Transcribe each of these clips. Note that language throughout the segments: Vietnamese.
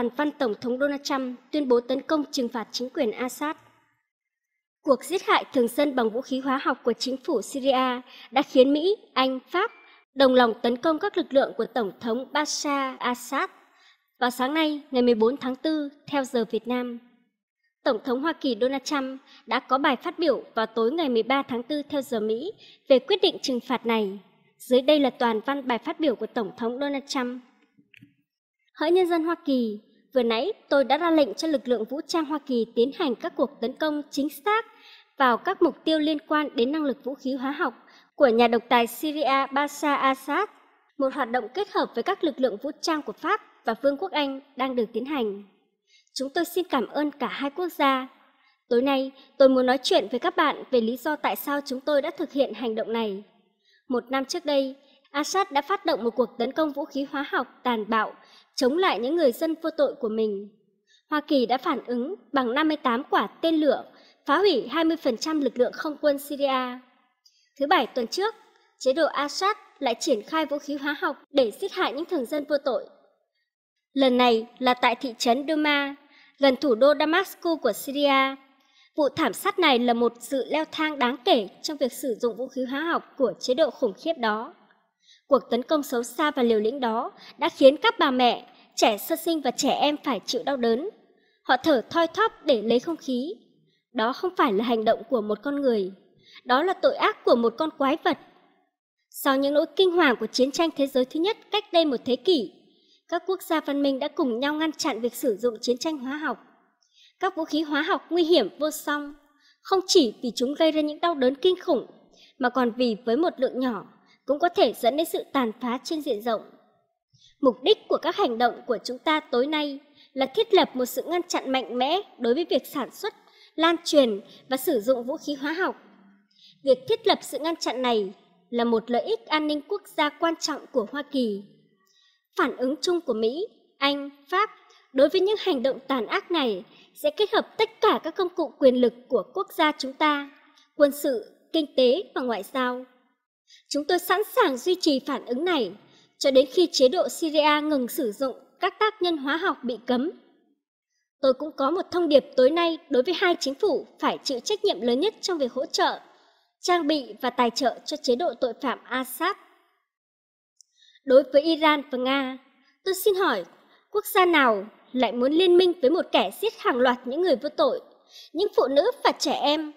toàn văn Tổng thống Donald Trump tuyên bố tấn công trừng phạt chính quyền Assad. Cuộc giết hại thường dân bằng vũ khí hóa học của chính phủ Syria đã khiến Mỹ, Anh, Pháp đồng lòng tấn công các lực lượng của Tổng thống Bashar Assad vào sáng nay, ngày 14 tháng 4, theo giờ Việt Nam. Tổng thống Hoa Kỳ Donald Trump đã có bài phát biểu vào tối ngày 13 tháng 4 theo giờ Mỹ về quyết định trừng phạt này. Dưới đây là toàn văn bài phát biểu của Tổng thống Donald Trump. Hỡi nhân dân Hoa Kỳ, Vừa nãy tôi đã ra lệnh cho lực lượng vũ trang Hoa Kỳ tiến hành các cuộc tấn công chính xác vào các mục tiêu liên quan đến năng lực vũ khí hóa học của nhà độc tài Syria Bashar Assad, một hoạt động kết hợp với các lực lượng vũ trang của Pháp và Vương quốc Anh đang được tiến hành. Chúng tôi xin cảm ơn cả hai quốc gia. Tối nay, tôi muốn nói chuyện với các bạn về lý do tại sao chúng tôi đã thực hiện hành động này. Một năm trước đây, Assad đã phát động một cuộc tấn công vũ khí hóa học tàn bạo chống lại những người dân vô tội của mình. Hoa Kỳ đã phản ứng bằng 58 quả tên lửa, phá hủy 20% lực lượng không quân Syria. Thứ Bảy tuần trước, chế độ Assad lại triển khai vũ khí hóa học để giết hại những thường dân vô tội. Lần này là tại thị trấn Duma, gần thủ đô Damascus của Syria. Vụ thảm sát này là một sự leo thang đáng kể trong việc sử dụng vũ khí hóa học của chế độ khủng khiếp đó. Cuộc tấn công xấu xa và liều lĩnh đó đã khiến các bà mẹ, trẻ sơ sinh và trẻ em phải chịu đau đớn. Họ thở thoi thóp để lấy không khí. Đó không phải là hành động của một con người, đó là tội ác của một con quái vật. Sau những nỗi kinh hoàng của chiến tranh thế giới thứ nhất cách đây một thế kỷ, các quốc gia văn minh đã cùng nhau ngăn chặn việc sử dụng chiến tranh hóa học. Các vũ khí hóa học nguy hiểm vô song, không chỉ vì chúng gây ra những đau đớn kinh khủng, mà còn vì với một lượng nhỏ cũng có thể dẫn đến sự tàn phá trên diện rộng. Mục đích của các hành động của chúng ta tối nay là thiết lập một sự ngăn chặn mạnh mẽ đối với việc sản xuất, lan truyền và sử dụng vũ khí hóa học. Việc thiết lập sự ngăn chặn này là một lợi ích an ninh quốc gia quan trọng của Hoa Kỳ. Phản ứng chung của Mỹ, Anh, Pháp đối với những hành động tàn ác này sẽ kết hợp tất cả các công cụ quyền lực của quốc gia chúng ta, quân sự, kinh tế và ngoại giao. Chúng tôi sẵn sàng duy trì phản ứng này cho đến khi chế độ Syria ngừng sử dụng các tác nhân hóa học bị cấm. Tôi cũng có một thông điệp tối nay đối với hai chính phủ phải chịu trách nhiệm lớn nhất trong việc hỗ trợ, trang bị và tài trợ cho chế độ tội phạm Assad. Đối với Iran và Nga, tôi xin hỏi quốc gia nào lại muốn liên minh với một kẻ giết hàng loạt những người vô tội, những phụ nữ và trẻ em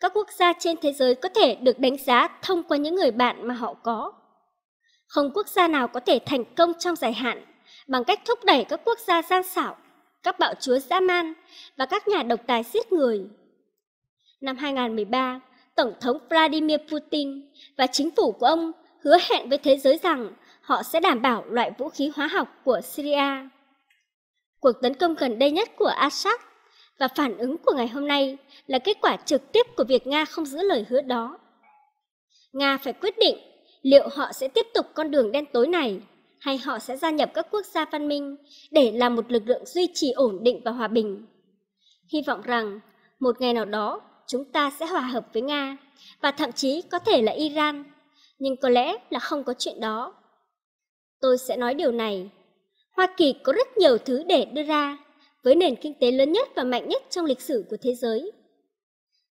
các quốc gia trên thế giới có thể được đánh giá thông qua những người bạn mà họ có. Không quốc gia nào có thể thành công trong dài hạn bằng cách thúc đẩy các quốc gia gian xảo, các bạo chúa dã man và các nhà độc tài giết người. Năm 2013, Tổng thống Vladimir Putin và chính phủ của ông hứa hẹn với thế giới rằng họ sẽ đảm bảo loại vũ khí hóa học của Syria. Cuộc tấn công gần đây nhất của Assad và phản ứng của ngày hôm nay là kết quả trực tiếp của việc Nga không giữ lời hứa đó. Nga phải quyết định liệu họ sẽ tiếp tục con đường đen tối này hay họ sẽ gia nhập các quốc gia văn minh để làm một lực lượng duy trì ổn định và hòa bình. Hy vọng rằng một ngày nào đó chúng ta sẽ hòa hợp với Nga và thậm chí có thể là Iran, nhưng có lẽ là không có chuyện đó. Tôi sẽ nói điều này. Hoa Kỳ có rất nhiều thứ để đưa ra với nền kinh tế lớn nhất và mạnh nhất trong lịch sử của thế giới.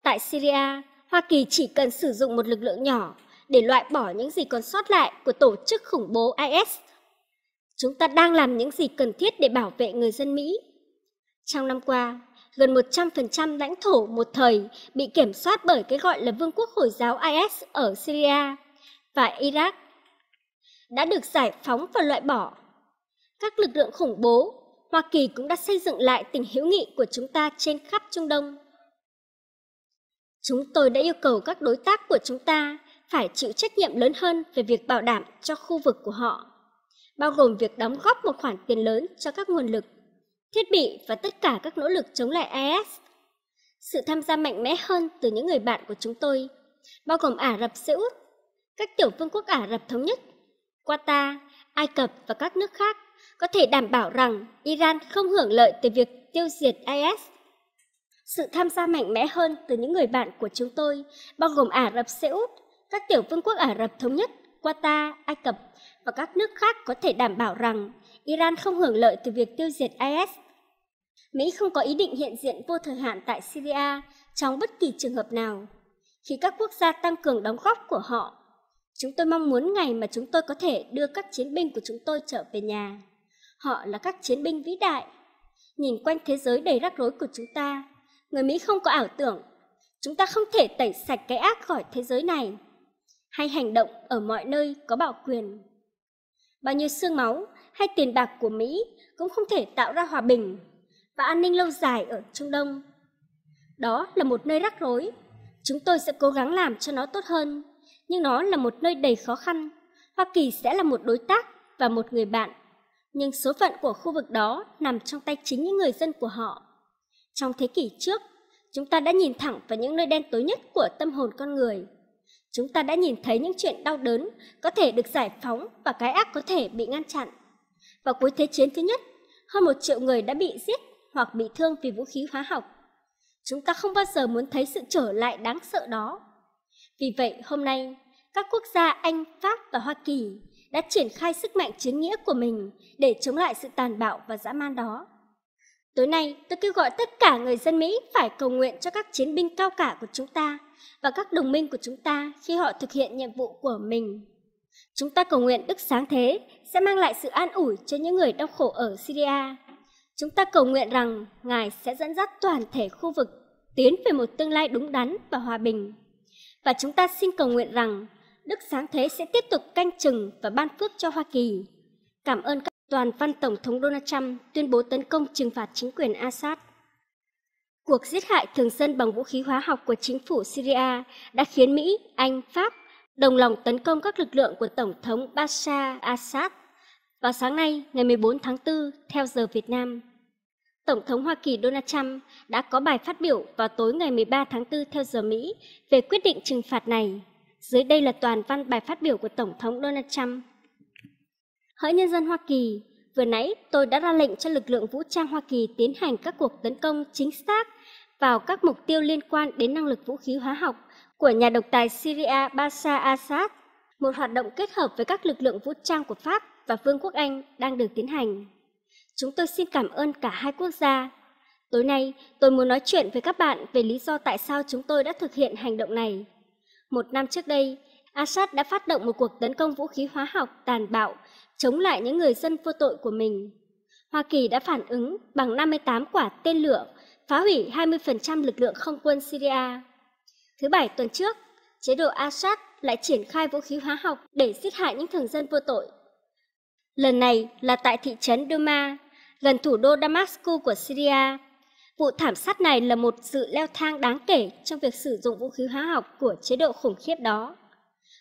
Tại Syria, Hoa Kỳ chỉ cần sử dụng một lực lượng nhỏ để loại bỏ những gì còn sót lại của tổ chức khủng bố IS. Chúng ta đang làm những gì cần thiết để bảo vệ người dân Mỹ. Trong năm qua, gần 100% lãnh thổ một thời bị kiểm soát bởi cái gọi là Vương quốc Hồi giáo IS ở Syria và Iraq đã được giải phóng và loại bỏ. Các lực lượng khủng bố Hoa Kỳ cũng đã xây dựng lại tình hữu nghị của chúng ta trên khắp Trung Đông. Chúng tôi đã yêu cầu các đối tác của chúng ta phải chịu trách nhiệm lớn hơn về việc bảo đảm cho khu vực của họ, bao gồm việc đóng góp một khoản tiền lớn cho các nguồn lực, thiết bị và tất cả các nỗ lực chống lại IS. Sự tham gia mạnh mẽ hơn từ những người bạn của chúng tôi, bao gồm Ả Rập Xê Út, các tiểu vương quốc Ả Rập Thống Nhất, Qatar, Ai Cập và các nước khác có thể đảm bảo rằng Iran không hưởng lợi từ việc tiêu diệt IS. Sự tham gia mạnh mẽ hơn từ những người bạn của chúng tôi, bao gồm Ả Rập Xê Út, các tiểu vương quốc Ả Rập Thống Nhất, Qatar, Ai Cập và các nước khác có thể đảm bảo rằng Iran không hưởng lợi từ việc tiêu diệt IS. Mỹ không có ý định hiện diện vô thời hạn tại Syria trong bất kỳ trường hợp nào. Khi các quốc gia tăng cường đóng góp của họ Chúng tôi mong muốn ngày mà chúng tôi có thể đưa các chiến binh của chúng tôi trở về nhà. Họ là các chiến binh vĩ đại. Nhìn quanh thế giới đầy rắc rối của chúng ta, người Mỹ không có ảo tưởng. Chúng ta không thể tẩy sạch cái ác khỏi thế giới này. Hay hành động ở mọi nơi có bảo quyền. Bao nhiêu xương máu hay tiền bạc của Mỹ cũng không thể tạo ra hòa bình và an ninh lâu dài ở Trung Đông. Đó là một nơi rắc rối. Chúng tôi sẽ cố gắng làm cho nó tốt hơn, nhưng nó là một nơi đầy khó khăn. Hoa Kỳ sẽ là một đối tác và một người bạn nhưng số phận của khu vực đó nằm trong tay chính những người dân của họ. Trong thế kỷ trước, chúng ta đã nhìn thẳng vào những nơi đen tối nhất của tâm hồn con người. Chúng ta đã nhìn thấy những chuyện đau đớn có thể được giải phóng và cái ác có thể bị ngăn chặn. Vào cuối Thế chiến thứ nhất, hơn một triệu người đã bị giết hoặc bị thương vì vũ khí hóa học. Chúng ta không bao giờ muốn thấy sự trở lại đáng sợ đó. Vì vậy, hôm nay, các quốc gia Anh, Pháp và Hoa Kỳ đã triển khai sức mạnh chiến nghĩa của mình để chống lại sự tàn bạo và dã man đó. Tối nay, tôi kêu gọi tất cả người dân Mỹ phải cầu nguyện cho các chiến binh cao cả của chúng ta và các đồng minh của chúng ta khi họ thực hiện nhiệm vụ của mình. Chúng ta cầu nguyện Đức Sáng Thế sẽ mang lại sự an ủi cho những người đau khổ ở Syria. Chúng ta cầu nguyện rằng Ngài sẽ dẫn dắt toàn thể khu vực tiến về một tương lai đúng đắn và hòa bình. Và chúng ta xin cầu nguyện rằng Đức Sáng Thế sẽ tiếp tục canh chừng và ban phước cho Hoa Kỳ. Cảm ơn các toàn văn Tổng thống Donald Trump tuyên bố tấn công trừng phạt chính quyền Assad. Cuộc giết hại thường dân bằng vũ khí hóa học của chính phủ Syria đã khiến Mỹ, Anh, Pháp đồng lòng tấn công các lực lượng của Tổng thống Bashar Assad vào sáng nay, ngày 14 tháng 4, theo giờ Việt Nam. Tổng thống Hoa Kỳ Donald Trump đã có bài phát biểu vào tối ngày 13 tháng 4 theo giờ Mỹ về quyết định trừng phạt này. Dưới đây là toàn văn bài phát biểu của Tổng thống Donald Trump. Hỡi nhân dân Hoa Kỳ, vừa nãy tôi đã ra lệnh cho lực lượng vũ trang Hoa Kỳ tiến hành các cuộc tấn công chính xác vào các mục tiêu liên quan đến năng lực vũ khí hóa học của nhà độc tài Syria Bashar Assad, một hoạt động kết hợp với các lực lượng vũ trang của Pháp và Vương quốc Anh đang được tiến hành. Chúng tôi xin cảm ơn cả hai quốc gia. Tối nay, tôi muốn nói chuyện với các bạn về lý do tại sao chúng tôi đã thực hiện hành động này. Một năm trước đây, Assad đã phát động một cuộc tấn công vũ khí hóa học tàn bạo chống lại những người dân vô tội của mình. Hoa Kỳ đã phản ứng bằng 58 quả tên lửa, phá hủy 20% lực lượng không quân Syria. Thứ Bảy tuần trước, chế độ Assad lại triển khai vũ khí hóa học để giết hại những thường dân vô tội. Lần này là tại thị trấn Duma, gần thủ đô Damascus của Syria, Vụ thảm sát này là một sự leo thang đáng kể trong việc sử dụng vũ khí hóa học của chế độ khủng khiếp đó.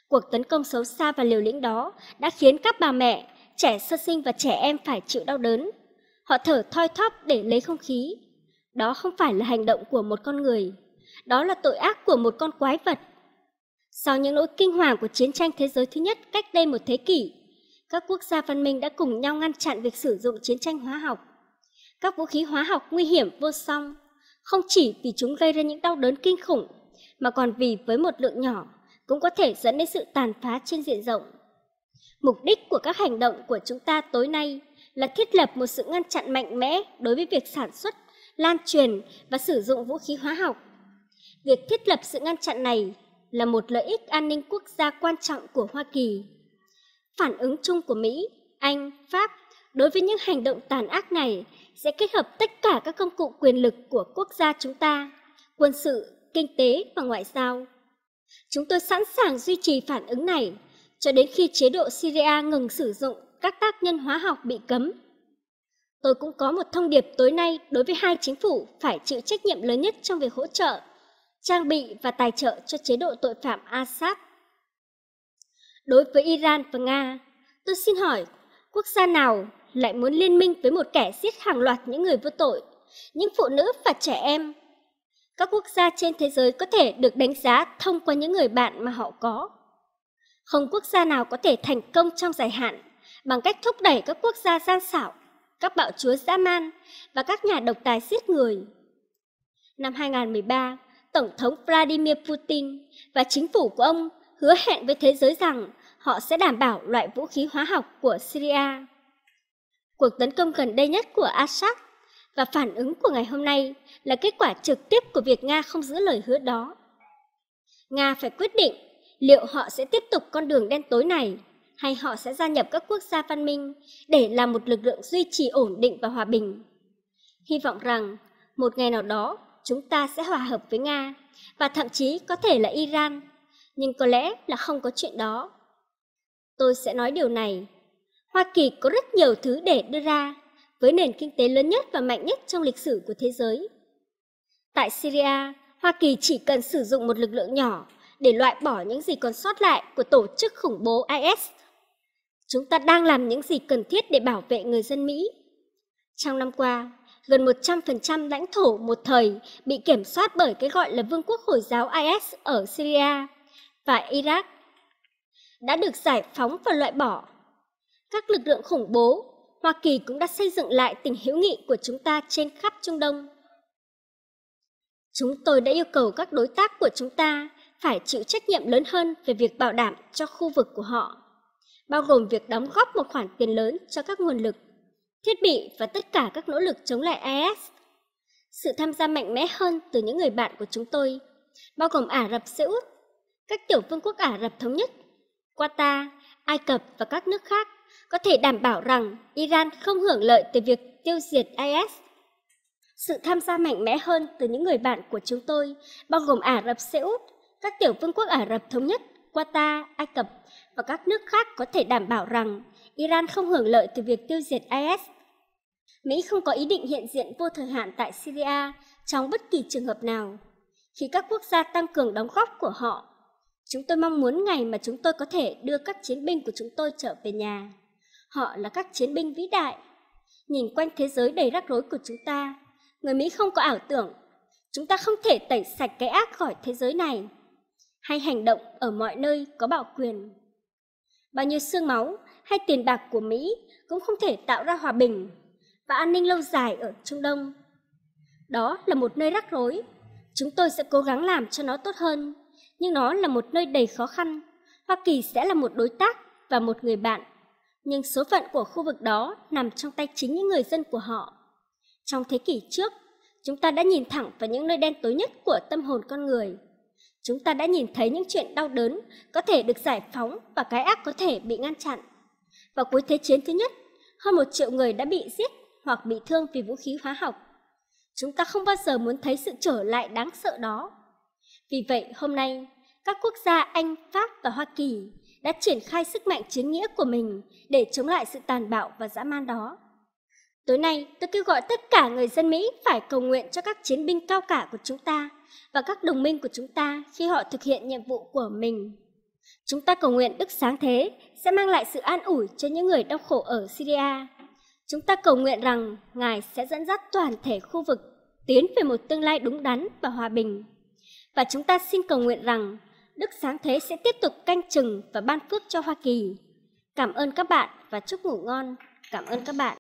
Cuộc tấn công xấu xa và liều lĩnh đó đã khiến các bà mẹ, trẻ sơ sinh và trẻ em phải chịu đau đớn. Họ thở thoi thóp để lấy không khí. Đó không phải là hành động của một con người, đó là tội ác của một con quái vật. Sau những nỗi kinh hoàng của chiến tranh thế giới thứ nhất cách đây một thế kỷ, các quốc gia văn minh đã cùng nhau ngăn chặn việc sử dụng chiến tranh hóa học các vũ khí hóa học nguy hiểm vô song, không chỉ vì chúng gây ra những đau đớn kinh khủng, mà còn vì với một lượng nhỏ cũng có thể dẫn đến sự tàn phá trên diện rộng. Mục đích của các hành động của chúng ta tối nay là thiết lập một sự ngăn chặn mạnh mẽ đối với việc sản xuất, lan truyền và sử dụng vũ khí hóa học. Việc thiết lập sự ngăn chặn này là một lợi ích an ninh quốc gia quan trọng của Hoa Kỳ. Phản ứng chung của Mỹ, Anh, Pháp đối với những hành động tàn ác này sẽ kết hợp tất cả các công cụ quyền lực của quốc gia chúng ta, quân sự, kinh tế và ngoại giao. Chúng tôi sẵn sàng duy trì phản ứng này cho đến khi chế độ Syria ngừng sử dụng các tác nhân hóa học bị cấm. Tôi cũng có một thông điệp tối nay đối với hai chính phủ phải chịu trách nhiệm lớn nhất trong việc hỗ trợ, trang bị và tài trợ cho chế độ tội phạm Assad. Đối với Iran và Nga, tôi xin hỏi quốc gia nào lại muốn liên minh với một kẻ giết hàng loạt những người vô tội, những phụ nữ và trẻ em. Các quốc gia trên thế giới có thể được đánh giá thông qua những người bạn mà họ có. Không quốc gia nào có thể thành công trong dài hạn bằng cách thúc đẩy các quốc gia gian xảo, các bạo chúa dã man và các nhà độc tài giết người. Năm 2013, Tổng thống Vladimir Putin và chính phủ của ông hứa hẹn với thế giới rằng họ sẽ đảm bảo loại vũ khí hóa học của Syria. Cuộc tấn công gần đây nhất của Assad và phản ứng của ngày hôm nay là kết quả trực tiếp của việc Nga không giữ lời hứa đó. Nga phải quyết định liệu họ sẽ tiếp tục con đường đen tối này hay họ sẽ gia nhập các quốc gia văn minh để làm một lực lượng duy trì ổn định và hòa bình. Hy vọng rằng một ngày nào đó chúng ta sẽ hòa hợp với Nga và thậm chí có thể là Iran, nhưng có lẽ là không có chuyện đó. Tôi sẽ nói điều này Hoa Kỳ có rất nhiều thứ để đưa ra, với nền kinh tế lớn nhất và mạnh nhất trong lịch sử của thế giới. Tại Syria, Hoa Kỳ chỉ cần sử dụng một lực lượng nhỏ để loại bỏ những gì còn sót lại của tổ chức khủng bố IS. Chúng ta đang làm những gì cần thiết để bảo vệ người dân Mỹ. Trong năm qua, gần 100% lãnh thổ một thời bị kiểm soát bởi cái gọi là Vương quốc Hồi giáo IS ở Syria và Iraq đã được giải phóng và loại bỏ các lực lượng khủng bố, Hoa Kỳ cũng đã xây dựng lại tình hữu nghị của chúng ta trên khắp Trung Đông. Chúng tôi đã yêu cầu các đối tác của chúng ta phải chịu trách nhiệm lớn hơn về việc bảo đảm cho khu vực của họ, bao gồm việc đóng góp một khoản tiền lớn cho các nguồn lực, thiết bị và tất cả các nỗ lực chống lại IS. Sự tham gia mạnh mẽ hơn từ những người bạn của chúng tôi, bao gồm Ả Rập Xê Út, các tiểu vương quốc Ả Rập Thống Nhất, Qatar, Ai Cập và các nước khác có thể đảm bảo rằng Iran không hưởng lợi từ việc tiêu diệt IS. Sự tham gia mạnh mẽ hơn từ những người bạn của chúng tôi, bao gồm Ả Rập Xê Út, các tiểu vương quốc Ả Rập Thống Nhất, Qatar, Ai Cập và các nước khác có thể đảm bảo rằng Iran không hưởng lợi từ việc tiêu diệt IS. Mỹ không có ý định hiện diện vô thời hạn tại Syria trong bất kỳ trường hợp nào. Khi các quốc gia tăng cường đóng góp của họ Chúng tôi mong muốn ngày mà chúng tôi có thể đưa các chiến binh của chúng tôi trở về nhà. Họ là các chiến binh vĩ đại. Nhìn quanh thế giới đầy rắc rối của chúng ta, người Mỹ không có ảo tưởng. Chúng ta không thể tẩy sạch cái ác khỏi thế giới này. Hay hành động ở mọi nơi có bạo quyền. Bao nhiêu xương máu hay tiền bạc của Mỹ cũng không thể tạo ra hòa bình và an ninh lâu dài ở Trung Đông. Đó là một nơi rắc rối. Chúng tôi sẽ cố gắng làm cho nó tốt hơn nhưng nó là một nơi đầy khó khăn. Hoa Kỳ sẽ là một đối tác và một người bạn, nhưng số phận của khu vực đó nằm trong tay chính những người dân của họ. Trong thế kỷ trước, chúng ta đã nhìn thẳng vào những nơi đen tối nhất của tâm hồn con người. Chúng ta đã nhìn thấy những chuyện đau đớn có thể được giải phóng và cái ác có thể bị ngăn chặn. Vào cuối Thế chiến thứ nhất, hơn một triệu người đã bị giết hoặc bị thương vì vũ khí hóa học. Chúng ta không bao giờ muốn thấy sự trở lại đáng sợ đó vì vậy, hôm nay, các quốc gia Anh, Pháp và Hoa Kỳ đã triển khai sức mạnh chiến nghĩa của mình để chống lại sự tàn bạo và dã man đó. Tối nay, tôi kêu gọi tất cả người dân Mỹ phải cầu nguyện cho các chiến binh cao cả của chúng ta và các đồng minh của chúng ta khi họ thực hiện nhiệm vụ của mình. Chúng ta cầu nguyện Đức Sáng Thế sẽ mang lại sự an ủi cho những người đau khổ ở Syria. Chúng ta cầu nguyện rằng Ngài sẽ dẫn dắt toàn thể khu vực tiến về một tương lai đúng đắn và hòa bình và chúng ta xin cầu nguyện rằng Đức Sáng Thế sẽ tiếp tục canh chừng và ban phước cho Hoa Kỳ. Cảm ơn các bạn và chúc ngủ ngon. Cảm ơn các bạn.